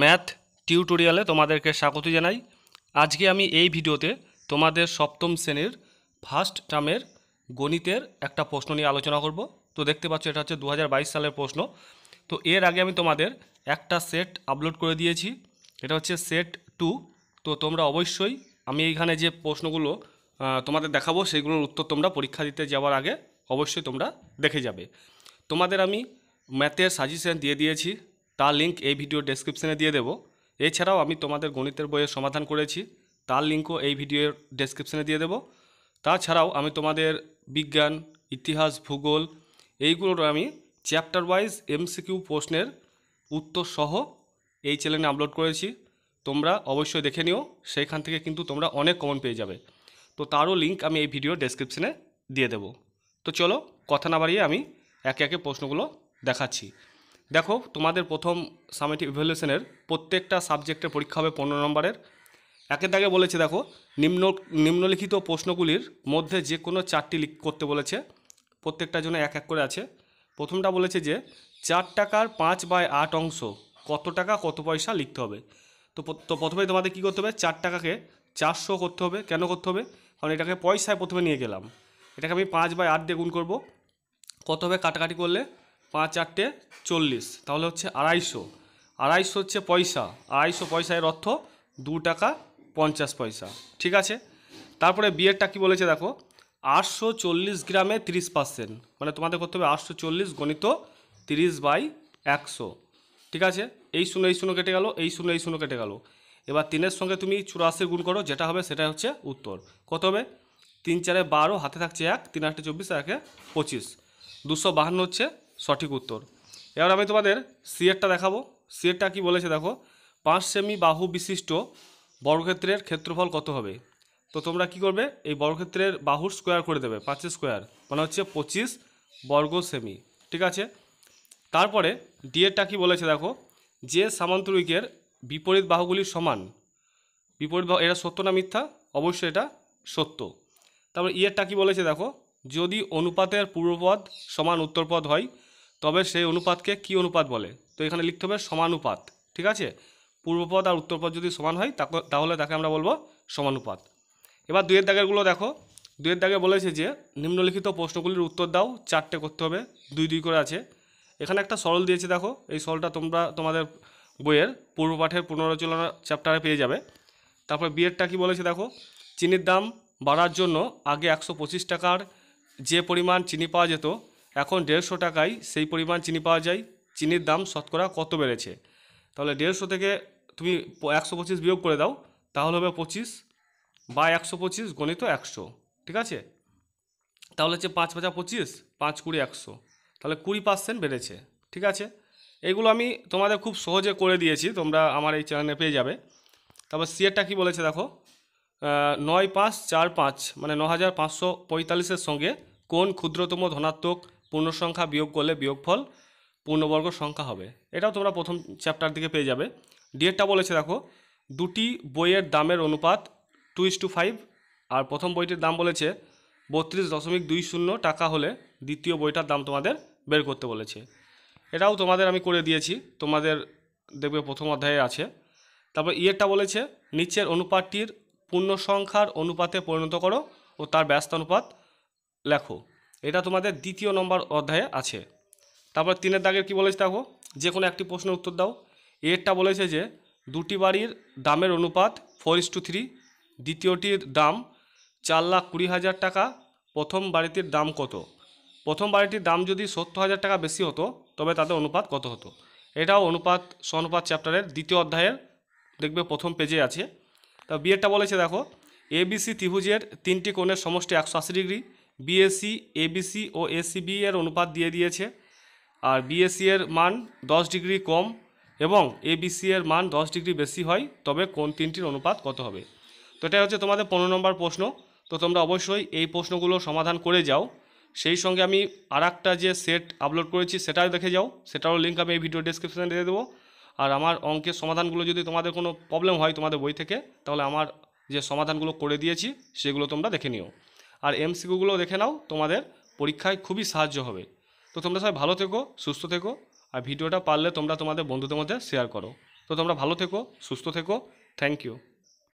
math টিউটোরিয়ালে তোমাদেরকে স্বাগত জানাই আজকে আমি এই ভিডিওতে তোমাদের সপ্তম শ্রেণীর ফার্স্ট টার্মের গণিতের একটা প্রশ্ন নিয়ে আলোচনা করব তো দেখতে পাচ্ছ এটা হচ্ছে দু সালের প্রশ্ন তো এর আগে আমি তোমাদের একটা সেট আপলোড করে দিয়েছি এটা হচ্ছে সেট টু তো তোমরা অবশ্যই আমি এইখানে যে প্রশ্নগুলো তোমাদের দেখাবো সেইগুলোর উত্তর তোমরা পরীক্ষা দিতে যাওয়ার আগে অবশ্যই তোমরা দেখে যাবে তোমাদের আমি ম্যাথের সাজেশান দিয়ে দিয়েছি তার লিঙ্ক এই ভিডিও ডেসক্রিপশানে দিয়ে দেবো এছাড়াও আমি তোমাদের গণিতের বইয়ের সমাধান করেছি তার লিঙ্কও এই ভিডিওর ডেসক্রিপশানে দিয়ে দেবো তাছাড়াও আমি তোমাদের বিজ্ঞান ইতিহাস ভূগোল এইগুলোর আমি চ্যাপ্টার ওয়াইজ এমসিকিউ প্রশ্নের উত্তর সহ এই চ্যানেলে আপলোড করেছি তোমরা অবশ্যই দেখে নিও সেইখান থেকে কিন্তু তোমরা অনেক কমন পেয়ে যাবে তো তারও লিঙ্ক আমি এই ভিডিও ডেসক্রিপশানে দিয়ে দেবো তো চলো কথা না বাড়িয়ে আমি একে একে প্রশ্নগুলো দেখাচ্ছি দেখো তোমাদের প্রথম সামেটিভ ইভ্যালুয়েশনের প্রত্যেকটা সাবজেক্টের পরীক্ষা হবে পনেরো নম্বরের একের দাগে বলেছে দেখো নিম্ন নিম্নলিখিত প্রশ্নগুলির মধ্যে যে কোনো চারটি লিখ করতে বলেছে প্রত্যেকটার জন্য এক এক করে আছে প্রথমটা বলেছে যে চার টাকার পাঁচ বাই আট অংশ কত টাকা কত পয়সা লিখতে হবে তো তো প্রথমে তোমাদের কী করতে হবে চার টাকাকে চারশো করতে হবে কেন করতে হবে কারণ এটাকে পয়সায় প্রথমে নিয়ে গেলাম এটাকে আমি পাঁচ বাই আট দিয়ে গুণ করবো কত হবে কাটাকাটি করলে পাঁচ আটটে চল্লিশ তাহলে হচ্ছে আড়াইশো আড়াইশো হচ্ছে পয়সা আড়াইশো পয়সা এর অর্থ দু টাকা পঞ্চাশ পয়সা ঠিক আছে তারপরে বিয়েরটা কি বলেছে দেখো আটশো চল্লিশ গ্রামে তিরিশ পার্সেন্ট মানে তোমাদের করতে হবে আটশো চল্লিশ গণিত তিরিশ বাই একশো ঠিক আছে এই শূন্য এই শূন্য কেটে গেল এই শূন্য এই শূন্য কেটে গেল এবার তিনের সঙ্গে তুমি চুরাশি গুণ করো যেটা হবে সেটা হচ্ছে উত্তর কত হবে তিন চারে বারো হাতে থাকছে এক তিন আটটা চব্বিশ আর একে পঁচিশ দুশো বাহান্ন হচ্ছে সঠিক উত্তর এবার আমি তোমাদের সিএরটা দেখাবো সিএরটা কি বলেছে দেখো পাঁচ সেমি বাহু বিশিষ্ট বর্গক্ষেত্রের ক্ষেত্রফল কত হবে তো তোমরা কি করবে এই বর্গক্ষেত্রের বাহুর স্কোয়ার করে দেবে পাঁচের স্কোয়ার মানে হচ্ছে পঁচিশ বর্গ সেমি ঠিক আছে তারপরে ডিএরটা কি বলেছে দেখো যে সামান্তরিকের বিপরীত বাহুগুলি সমান বিপরীত বাহু এটা সত্য না মিথ্যা অবশ্যই এটা সত্য তারপর ইয়েরটা e কি বলেছে দেখো যদি অনুপাতের পূর্বপদ সমান উত্তরপদ হয় তবে সেই অনুপাতকে কি অনুপাত বলে তো এখানে লিখতে হবে সমানুপাত ঠিক আছে পূর্বপদ আর উত্তরপদ যদি সমান হয় তাহলে তাকে আমরা বলবো সমানুপাত এবার দুয়ের দাগেরগুলো দেখো দুয়ের দাগে বলেছে যে নিম্নলিখিত প্রশ্নগুলির উত্তর দাও চারটে করতে হবে দুই দুই করে আছে এখানে একটা সরল দিয়েছে দেখো এই সরলটা তোমরা তোমাদের বইয়ের পূর্ব পাঠের চ্যাপ্টারে পেয়ে যাবে তারপর বিয়েরটা কি বলেছে দেখো চিনির দাম বাড়ার জন্য আগে একশো টাকার যে পরিমাণ চিনি পাওয়া যেত এখন দেড়শো টাকায় সেই পরিমাণ চিনি পাওয়া যায় চিনির দাম শতকরা কত বেড়েছে তাহলে দেড়শো থেকে তুমি একশো পঁচিশ বিয়োগ করে দাও তাহলে হবে পঁচিশ বা একশো পঁচিশ গণিত একশো ঠিক আছে তাহলে হচ্ছে পাঁচ পাঁচা পঁচিশ পাঁচ কুড়ি একশো তাহলে কুড়ি পার্সেন্ট বেড়েছে ঠিক আছে এগুলো আমি তোমাদের খুব সহজে করে দিয়েছি তোমরা আমার এই চ্যানেলে পেয়ে যাবে তারপর সিয়েরটা কি বলেছে দেখো নয় পাঁচ চার পাঁচ মানে ন হাজার পাঁচশো পঁয়তাল্লিশের সঙ্গে কোন ক্ষুদ্রতম ধনাত্মক পূর্ণ সংখ্যা বিয়োগ করলে বিয়োগফল পূর্ণবর্গ সংখ্যা হবে এটাও তোমরা প্রথম চ্যাপ্টার দিকে পেয়ে যাবে ডিএটটা বলেছে দেখো দুটি বইয়ের দামের অনুপাত টু ইস টু ফাইভ আর প্রথম বইটির দাম বলেছে বত্রিশ দশমিক দুই শূন্য টাকা হলে দ্বিতীয় বইটার দাম তোমাদের বের করতে বলেছে এটাও তোমাদের আমি করে দিয়েছি তোমাদের দেখবে প্রথম অধ্যায়ে আছে তারপর ইয়েরটা e বলেছে নিচের অনুপাতটির পূর্ণ সংখ্যার অনুপাতে পরিণত করো ও তার ব্যস্ত অনুপাত লেখো এটা তোমাদের দ্বিতীয় নম্বর অধ্যায়ে আছে তারপর তিনের দাগের কি বলেছে দেখো যে কোনো একটি প্রশ্নের উত্তর দাও এরটা বলেছে যে দুটি বাড়ির দামের অনুপাত ফোর ইস টু থ্রি দ্বিতীয়টির দাম চার লাখ কুড়ি হাজার টাকা প্রথম বাড়িটির দাম কত প্রথম বাড়িটির দাম যদি সত্তর হাজার টাকা বেশি হতো তবে তাদের অনুপাত কত হতো এটাও অনুপাত সনুপাত চ্যাপ্টারের দ্বিতীয় অধ্যায়ের দেখবে প্রথম পেজে আছে তা বিয়েরটা বলেছে দেখো এবিসি ত্রিভুজের তিনটি কোণের সমষ্টি একশো ডিগ্রি বিএসসি এবিসি ও এসিবি এর অনুপাত দিয়ে দিয়েছে আর বিএসসি এর মান দশ ডিগ্রি কম এবং এবিসি এর মান দশ ডিগ্রি বেশি হয় তবে কোন তিনটির অনুপাত কত হবে তো এটা হচ্ছে তোমাদের পনেরো নম্বর প্রশ্ন তো তোমরা অবশ্যই এই প্রশ্নগুলো সমাধান করে যাও সেই সঙ্গে আমি আর যে সেট আপলোড করেছি সেটাও দেখে যাও সেটারও লিঙ্ক আমি এই ভিডিও ডিসক্রিপশানে দিয়ে দেবো আর আমার অঙ্কের সমাধানগুলো যদি তোমাদের কোনো প্রবলেম হয় তোমাদের বই থেকে তাহলে আমার যে সমাধানগুলো করে দিয়েছি সেগুলো তোমরা দেখে নিও আর এমসিকিউগুলো দেখে নাও তোমাদের পরীক্ষায় খুবই সাহায্য হবে তো তোমরা সবাই ভালো থেকো সুস্থ থেকো আর ভিডিওটা পারলে তোমরা তোমাদের বন্ধুদের মধ্যে শেয়ার করো তো তোমরা ভালো থেকো সুস্থ থেকো থ্যাংক ইউ